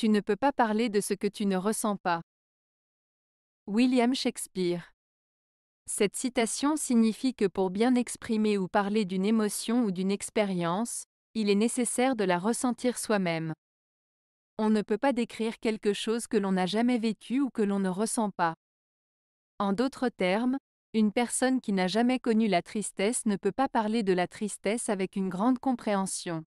Tu ne peux pas parler de ce que tu ne ressens pas. William Shakespeare. Cette citation signifie que pour bien exprimer ou parler d'une émotion ou d'une expérience, il est nécessaire de la ressentir soi-même. On ne peut pas décrire quelque chose que l'on n'a jamais vécu ou que l'on ne ressent pas. En d'autres termes, une personne qui n'a jamais connu la tristesse ne peut pas parler de la tristesse avec une grande compréhension.